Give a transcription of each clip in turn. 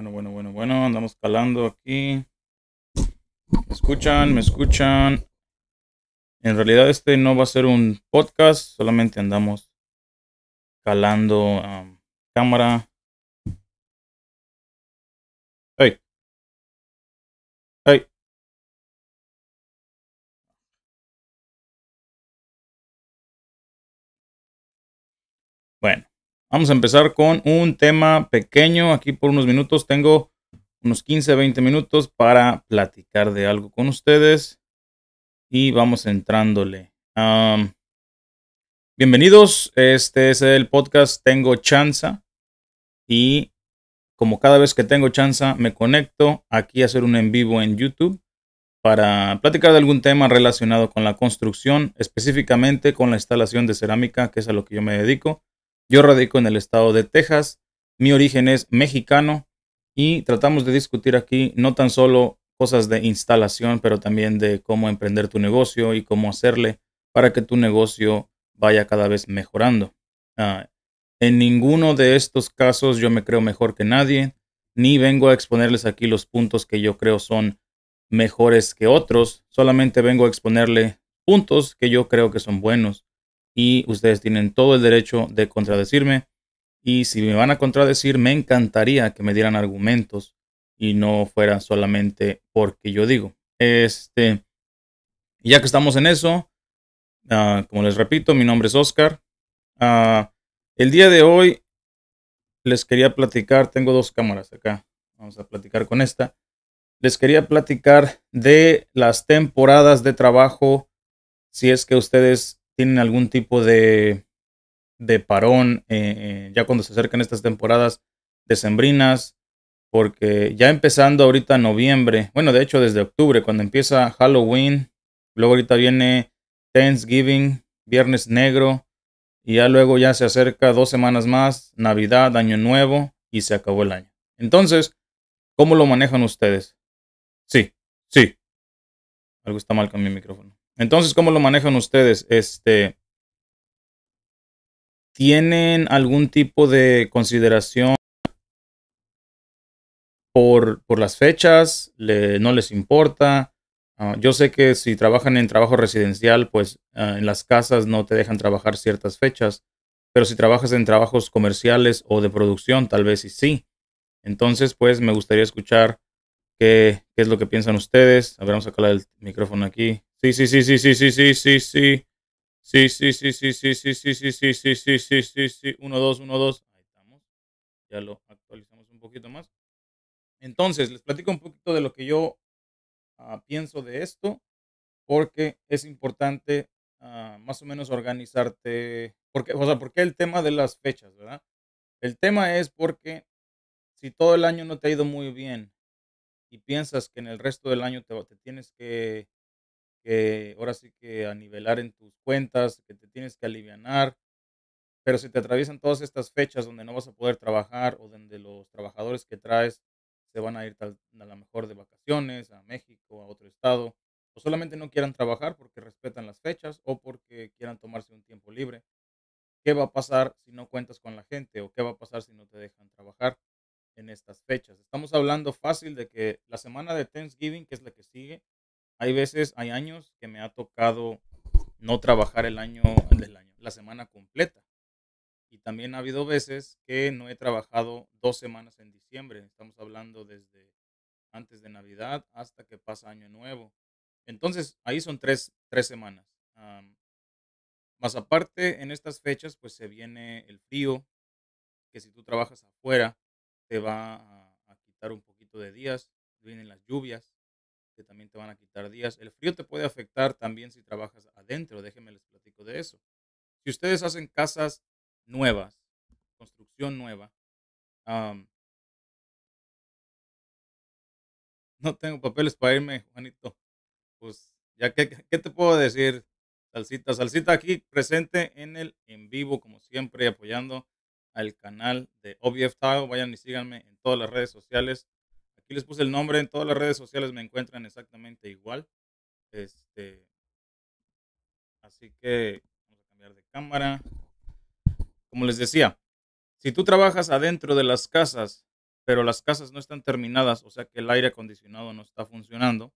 Bueno, bueno, bueno, bueno, andamos calando aquí. ¿Me escuchan? ¿Me escuchan? En realidad este no va a ser un podcast, solamente andamos calando cámara Vamos a empezar con un tema pequeño. Aquí por unos minutos tengo unos 15, 20 minutos para platicar de algo con ustedes. Y vamos entrándole. bienvenidos. Este es el podcast Tengo Chanza. Y como cada vez que tengo chanza, me conecto aquí a hacer un en vivo en YouTube para platicar de algún tema relacionado con la construcción, específicamente con la instalación de cerámica, que es a lo que yo me dedico yo radico en el estado de Texas, mi origen es mexicano y tratamos de discutir aquí no tan solo cosas de instalación, pero también de cómo emprender tu negocio y cómo hacerle para que tu negocio vaya cada vez mejorando. Ah, en ninguno de estos casos yo me creo mejor que nadie, ni vengo a exponerles aquí los puntos que yo creo son mejores que otros, solamente vengo a exponerle puntos que yo creo que son buenos y ustedes tienen todo el derecho de contradecirme. Y si me van a contradecir, me encantaría que me dieran argumentos y no fuera solamente porque yo digo. Este, ya que estamos en eso, ah, como les repito, mi nombre es Oscar. Ah, el día de hoy les quería platicar, tengo dos cámaras acá, vamos a platicar con esta. Les quería platicar de las temporadas de trabajo, si es que ustedes tienen algún tipo de, parón eh, eh, ya cuando se acercan estas temporadas decembrinas, porque ya empezando ahorita noviembre, bueno, de hecho desde octubre, cuando empieza Halloween, luego ahorita viene Thanksgiving, Viernes Negro, y ya luego ya se acerca dos semanas más, Navidad, Año Nuevo, y se acabó el año. Entonces, ¿cómo lo manejan ustedes? Sí, sí. Algo está mal con mi micrófono. Entonces, ¿cómo lo manejan ustedes? Este, ¿Tienen algún tipo de consideración por, las fechas? ¿No les importa? Ah, yo sé que si trabajan en trabajo residencial, pues ah, en las casas no te dejan trabajar ciertas fechas, pero si trabajas en trabajos comerciales o de producción, tal vez sí Entonces, pues me gustaría escuchar qué, qué es lo que piensan ustedes. A ver, vamos a sacar el micrófono aquí. Sí, sí, sí, sí, sí, sí, sí, sí, sí. Sí, sí, sí, sí, sí, sí, sí, sí, sí, sí, sí, sí, sí, sí. 1, 2, Ahí estamos. Ya lo actualizamos un poquito más. Entonces, les platico un poquito de lo que yo pienso de esto, porque es importante más o menos organizarte. Porque, o sea, porque el tema de las fechas, ¿verdad? El tema es porque si todo el año no te ha ido muy bien y piensas que en el resto del año te, te tienes que que ahora sí que a nivelar en tus cuentas, que te tienes que aliviar. Pero si te atraviesan todas estas fechas donde no vas a poder trabajar o donde los trabajadores que traes se van a ir tal, a lo mejor de vacaciones a México, a otro estado, o solamente no quieran trabajar porque respetan las fechas o porque quieran tomarse un tiempo libre, ¿qué va a pasar si no cuentas con la gente o qué va a pasar si no te dejan trabajar en estas fechas? Estamos hablando fácil de que la semana de Thanksgiving, que es la que sigue, hay veces, hay años que me ha tocado no trabajar el año, la semana completa. Y también ha habido veces que no he trabajado dos semanas en diciembre. Estamos hablando desde antes de Navidad hasta que pasa Año Nuevo. Entonces, ahí son tres, tres semanas. más aparte, en estas fechas, pues se viene el frío, que si tú trabajas afuera, te va a quitar un poquito de días, vienen las lluvias que también te van a quitar días. El frío te puede afectar también si trabajas adentro, déjenme les platico de eso. Si ustedes hacen casas nuevas, construcción nueva, no tengo papeles para irme, Juanito. Pues ya que, ¿qué te puedo decir? Salsita, salsita aquí presente en el en vivo, como siempre, apoyando al canal de OBF Tile. Vayan y síganme en todas las redes sociales les puse el nombre, en todas las redes sociales me encuentran exactamente igual. Este, así que vamos a cambiar de cámara. Como les decía, si tú trabajas adentro de las casas, pero las casas no están terminadas, o sea que el aire acondicionado no está funcionando,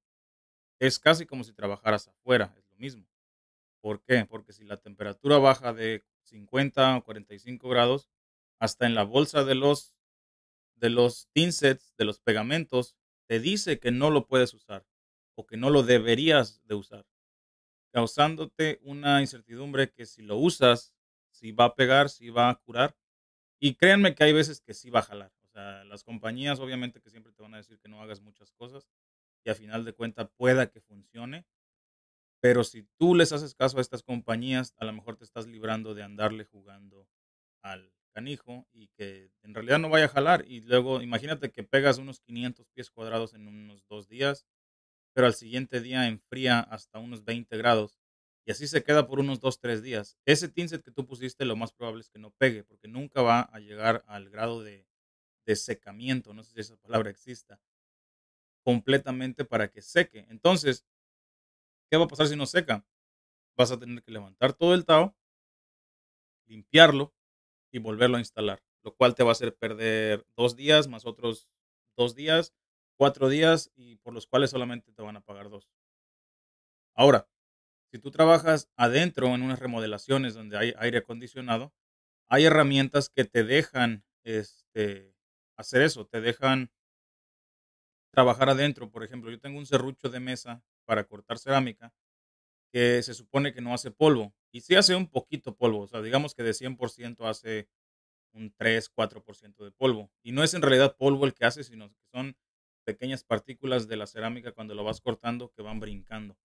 es casi como si trabajaras afuera, es lo mismo. ¿Por qué? Porque si la temperatura baja de 50 o 45 grados, hasta en la bolsa de los de los tinsets, de los pegamentos, te dice que no lo puedes usar o que no lo deberías de usar, causándote una incertidumbre que si lo usas, si va a pegar, si va a curar. Y créanme que hay veces que sí va a jalar. O sea, las compañías obviamente que siempre te van a decir que no hagas muchas cosas y a final de cuentas pueda que funcione. Pero si tú les haces caso a estas compañías, a lo mejor te estás librando de andarle jugando al canijo y que en realidad no vaya a jalar. Y luego imagínate que pegas unos 500 pies cuadrados en unos dos días, pero al siguiente día enfría hasta unos 20 grados. Y así se queda por unos 2-3 días. Ese tinset que tú pusiste lo más probable es que no pegue, porque nunca va a llegar al grado de, de secamiento, no sé si esa palabra exista, completamente para que seque. Entonces, ¿qué va a pasar si no seca? Vas a tener que levantar todo el tao, limpiarlo, y volverlo a instalar, lo cual te va a hacer perder dos días más otros dos días, cuatro días y por los cuales solamente te van a pagar dos. Ahora, si tú trabajas adentro en unas remodelaciones donde hay aire acondicionado, hay herramientas que te dejan este, hacer eso, te dejan trabajar adentro. Por ejemplo, yo tengo un serrucho de mesa para cortar cerámica que se supone que no hace polvo, y sí hace un poquito polvo, o sea, digamos que de 100% hace un 3, 4% de polvo. Y no es en realidad polvo el que hace, sino que son pequeñas partículas de la cerámica cuando lo vas cortando que van brincando.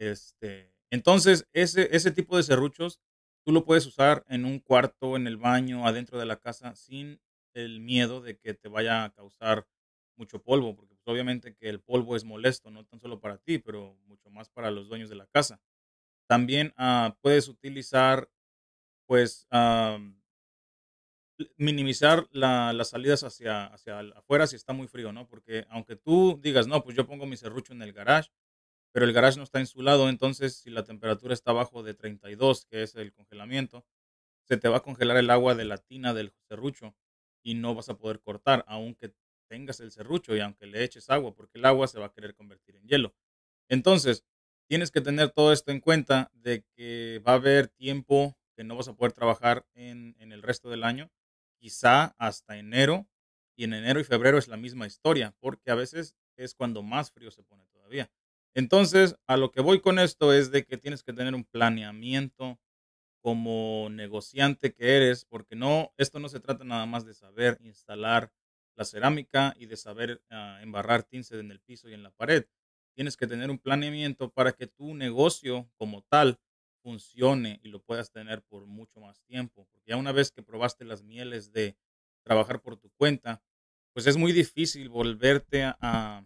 Este, entonces, ese, ese tipo de serruchos tú lo puedes usar en un cuarto, en el baño, adentro de la casa, sin el miedo de que te vaya a causar mucho polvo, porque pues, obviamente que el polvo es molesto, no tan solo para ti, pero mucho más para los dueños de la casa. También ah, puedes utilizar, pues, ah, minimizar las salidas hacia, hacia afuera si está muy frío, ¿no? Porque aunque tú digas, no, pues yo pongo mi serrucho en el garage, pero el garage no está insulado, entonces si la temperatura está bajo de 32, que es el congelamiento, se te va a congelar el agua de la tina del serrucho y no vas a poder cortar, aunque tengas el serrucho y aunque le eches agua, porque el agua se va a querer convertir en hielo. Entonces, tienes que tener todo esto en cuenta de que va a haber tiempo que no vas a poder trabajar en, el resto del año, quizá hasta enero, y en enero y febrero es la misma historia, porque a veces es cuando más frío se pone todavía. Entonces, a lo que voy con esto es de que tienes que tener un planeamiento como negociante que eres, porque no, esto no se trata nada más de saber instalar la cerámica y de saber ah, embarrar tinsel en el piso y en la pared, tienes que tener un planeamiento para que tu negocio como tal funcione y lo puedas tener por mucho más tiempo. Porque ya una vez que probaste las mieles de trabajar por tu cuenta, pues es muy difícil volverte a,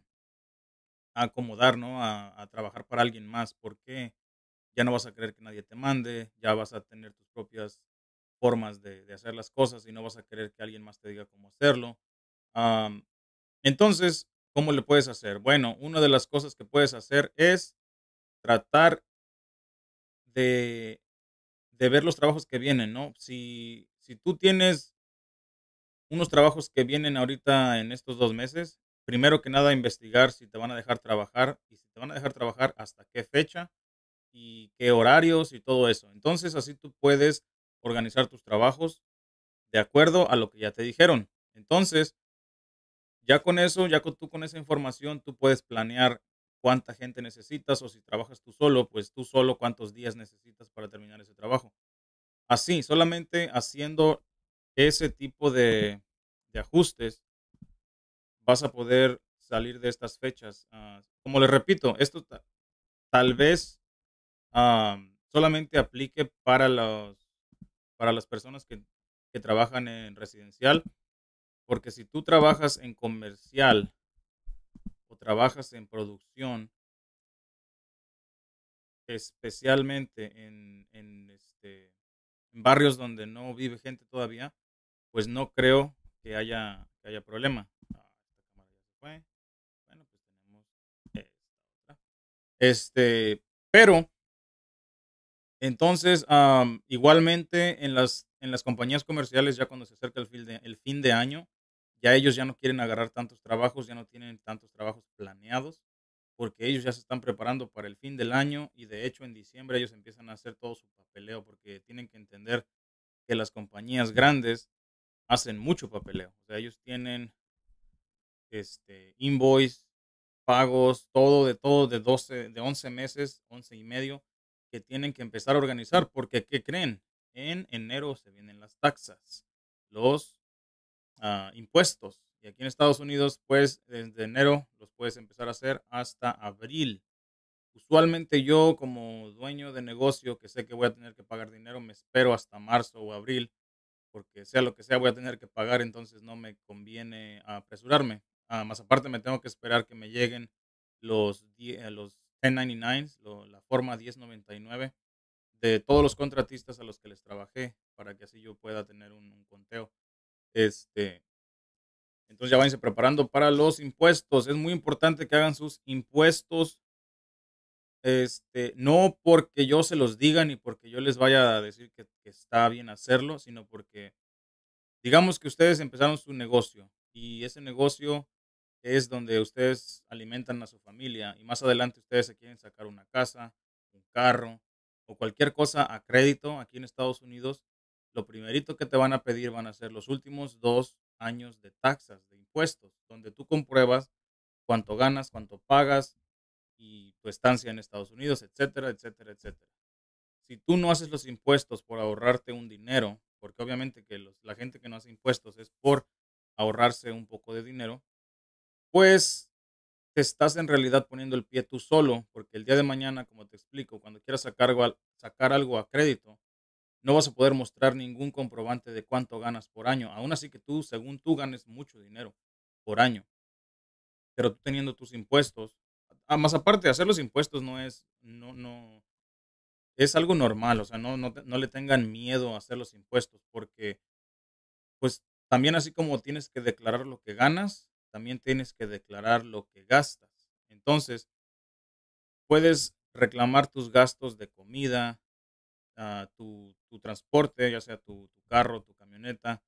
acomodar, ¿no? A, trabajar para alguien más, porque ya no vas a querer que nadie te mande, ya vas a tener tus propias formas de, hacer las cosas y no vas a querer que alguien más te diga cómo hacerlo. entonces, ¿Cómo le puedes hacer? Bueno, una de las cosas que puedes hacer es tratar de, ver los trabajos que vienen, ¿no? Si, si tú tienes unos trabajos que vienen ahorita en estos dos meses, primero que nada investigar si te van a dejar trabajar y si te van a dejar trabajar hasta qué fecha y qué horarios y todo eso. Entonces así tú puedes organizar tus trabajos de acuerdo a lo que ya te dijeron. Entonces, ya con eso, ya con, tú con esa información, tú puedes planear cuánta gente necesitas o si trabajas tú solo, pues tú solo cuántos días necesitas para terminar ese trabajo. Así, solamente haciendo ese tipo de, ajustes, vas a poder salir de estas fechas. Ah, como les repito, esto tal vez ah, solamente aplique para, los, para las personas que trabajan en residencial porque si tú trabajas en comercial o trabajas en producción, especialmente en, en, este, en barrios donde no vive gente todavía, pues no creo que haya, haya problema. Ah, bueno, pues tenemos Este, pero, entonces, igualmente en las, en las compañías comerciales, ya cuando se acerca el fin de, el fin de año, ya ellos ya no quieren agarrar tantos trabajos, ya no tienen tantos trabajos planeados, porque ellos ya se están preparando para el fin del año y de hecho en diciembre ellos empiezan a hacer todo su papeleo porque tienen que entender que las compañías grandes hacen mucho papeleo. O sea, ellos tienen este, invoice, pagos, todo de todo de 12, de 11 meses, 11 y medio, que tienen que empezar a organizar porque, ¿qué creen? En enero se vienen las taxas, los Ah, impuestos. Y aquí en Estados Unidos, pues desde enero los puedes empezar a hacer hasta abril. Usualmente yo como dueño de negocio que sé que voy a tener que pagar dinero, me espero hasta marzo o abril, porque sea lo que sea voy a tener que pagar, entonces no me conviene apresurarme. Ah, más aparte me tengo que esperar que me lleguen los, eh, los 1099 la forma 1099 de todos los contratistas a los que les trabajé para que así yo pueda tener un conteo. Este, entonces ya váyanse preparando para los impuestos. Es muy importante que hagan sus impuestos. Este, no porque yo se los diga ni porque yo les vaya a decir que, que está bien hacerlo, sino porque digamos que ustedes empezaron su negocio y ese negocio es donde ustedes alimentan a su familia y más adelante ustedes se quieren sacar una casa, un carro o cualquier cosa a crédito aquí en Estados Unidos, lo primerito que te van a pedir van a ser los últimos dos años de taxas, de impuestos, donde tú compruebas cuánto ganas, cuánto pagas y tu estancia en Estados Unidos, etcétera, etcétera, etcétera. Si tú no haces los impuestos por ahorrarte un dinero, porque obviamente que la gente que no hace impuestos es por ahorrarse un poco de dinero, pues te estás en realidad poniendo el pie tú solo, porque el día de mañana, como te explico, cuando quieras sacar sacar algo a crédito, no vas a poder mostrar ningún comprobante de cuánto ganas por año. Aún así que tú, según tú, ganes mucho dinero por año. Pero tú teniendo tus impuestos, ah, más aparte, hacer los impuestos no es, no, no, es algo normal. O sea, no, no, no le tengan miedo a hacer los impuestos porque, pues, también así como tienes que declarar lo que ganas, también tienes que declarar lo que gastas. Entonces, puedes reclamar tus gastos de comida, Ah, tu, transporte, ya sea tu, carro, tu camioneta,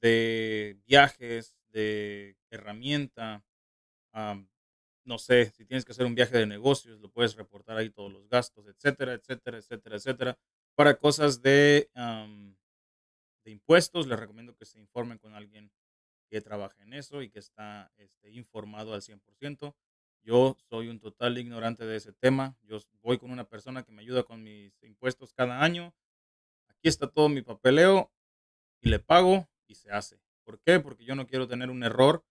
de viajes, de herramienta. Ah, no sé, si tienes que hacer un viaje de negocios, lo puedes reportar ahí todos los gastos, etcétera, etcétera, etcétera, etcétera. Para cosas de, de impuestos, les recomiendo que se informen con alguien que trabaje en eso y que está este, informado al 100%. Yo soy un total ignorante de ese tema. Yo voy con una persona que me ayuda con mis impuestos cada año. Aquí está todo mi papeleo y le pago y se hace. ¿Por qué? Porque yo no quiero tener un error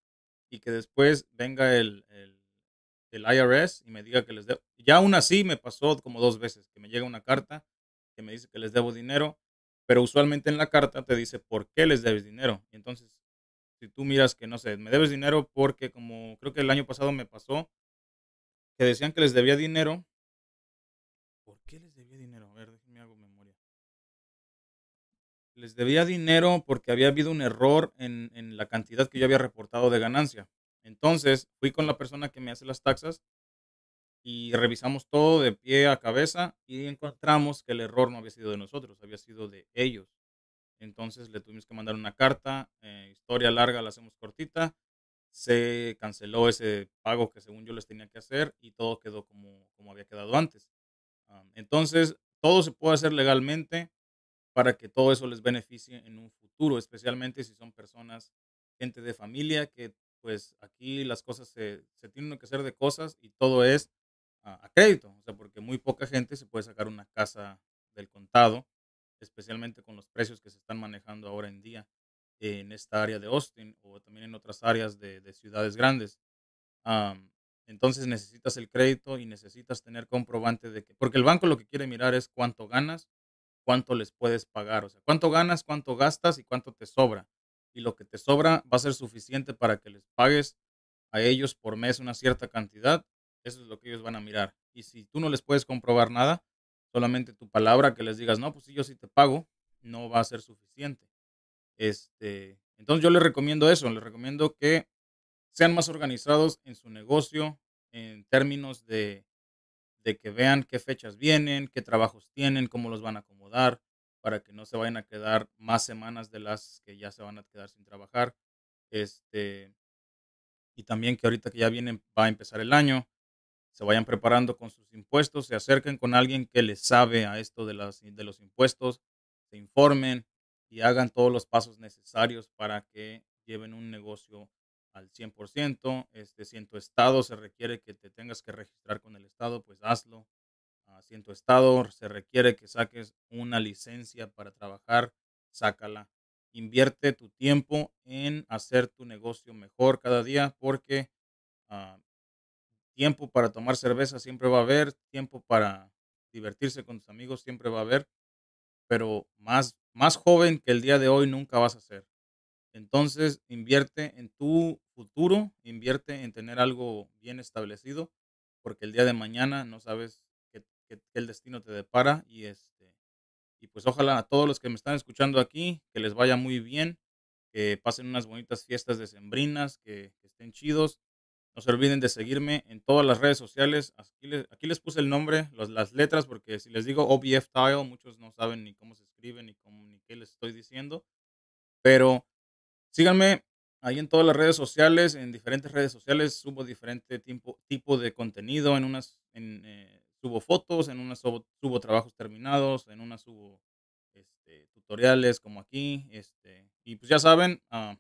y que después venga el, el, IRS y me diga que les debo. Ya aún así me pasó como dos veces que me llega una carta que me dice que les debo dinero, pero usualmente en la carta te dice por qué les debes dinero. Y entonces, si tú miras que, no sé, me debes dinero porque como creo que el año pasado me pasó, que decían que les debía dinero. ¿Por qué les debía dinero? A ver, déjenme hago memoria. Les debía dinero porque había habido un error en, la cantidad que yo había reportado de ganancia. Entonces fui con la persona que me hace las taxas y revisamos todo de pie a cabeza y encontramos que el error no había sido de nosotros, había sido de ellos. Entonces le tuvimos que mandar una carta, eh, historia larga, la hacemos cortita, se canceló ese pago que según yo les tenía que hacer y todo quedó como, como había quedado antes. entonces, todo se puede hacer legalmente para que todo eso les beneficie en un futuro, especialmente si son personas, gente de familia, que pues aquí las cosas se, tienen que hacer de cosas y todo es a crédito, o sea, porque muy poca gente se puede sacar una casa del contado, especialmente con los precios que se están manejando ahora en día en esta área de Austin o también en otras áreas de, ciudades grandes. entonces necesitas el crédito y necesitas tener comprobante de que, porque el banco lo que quiere mirar es cuánto ganas, cuánto les puedes pagar, o sea, cuánto ganas, cuánto gastas y cuánto te sobra. Y lo que te sobra va a ser suficiente para que les pagues a ellos por mes una cierta cantidad. Eso es lo que ellos van a mirar. Y si tú no les puedes comprobar nada, solamente tu palabra que les digas, no, pues si yo sí te pago, no va a ser suficiente. Este, entonces yo les recomiendo eso, les recomiendo que sean más organizados en su negocio en términos de, que vean qué fechas vienen, qué trabajos tienen, cómo los van a acomodar, para que no se vayan a quedar más semanas de las que ya se van a quedar sin trabajar. Este, y también que ahorita que ya vienen, va a empezar el año, se vayan preparando con sus impuestos, se acerquen con alguien que les sabe a esto de los impuestos, se informen, y hagan todos los pasos necesarios para que lleven un negocio al 100%. Este, si en tu estado se requiere que te tengas que registrar con el estado, pues hazlo. Ah, si en tu estado se requiere que saques una licencia para trabajar, sácala. Invierte tu tiempo en hacer tu negocio mejor cada día porque ah, tiempo para tomar cerveza siempre va a haber, tiempo para divertirse con tus amigos siempre va a haber, pero más más joven que el día de hoy nunca vas a ser. Entonces, invierte en tu futuro, invierte en tener algo bien establecido, porque el día de mañana no sabes qué, el destino te depara. Y, este, y pues ojalá a todos los que me están escuchando aquí, que les vaya muy bien, que pasen unas bonitas fiestas decembrinas, que, que estén chidos no se olviden de seguirme en todas las redes sociales. Aquí les, puse el nombre, las letras, porque si les digo OBF Tile, muchos no saben ni cómo se escribe, ni, cómo, ni qué les estoy diciendo. Pero síganme ahí en todas las redes sociales. En diferentes redes sociales subo diferente tipo, tipo de contenido. En unas en, eh, subo fotos, en unas subo, trabajos terminados, en unas subo este, tutoriales como aquí. Este, y pues ya saben, ah,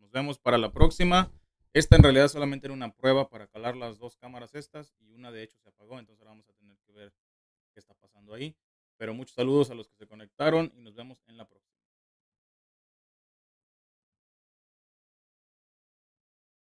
nos vemos para la próxima. Esta en realidad solamente era una prueba para calar las dos cámaras estas y una de hecho se apagó, entonces ahora vamos a tener que ver qué está pasando ahí. Pero muchos saludos a los que se conectaron y nos vemos en la próxima.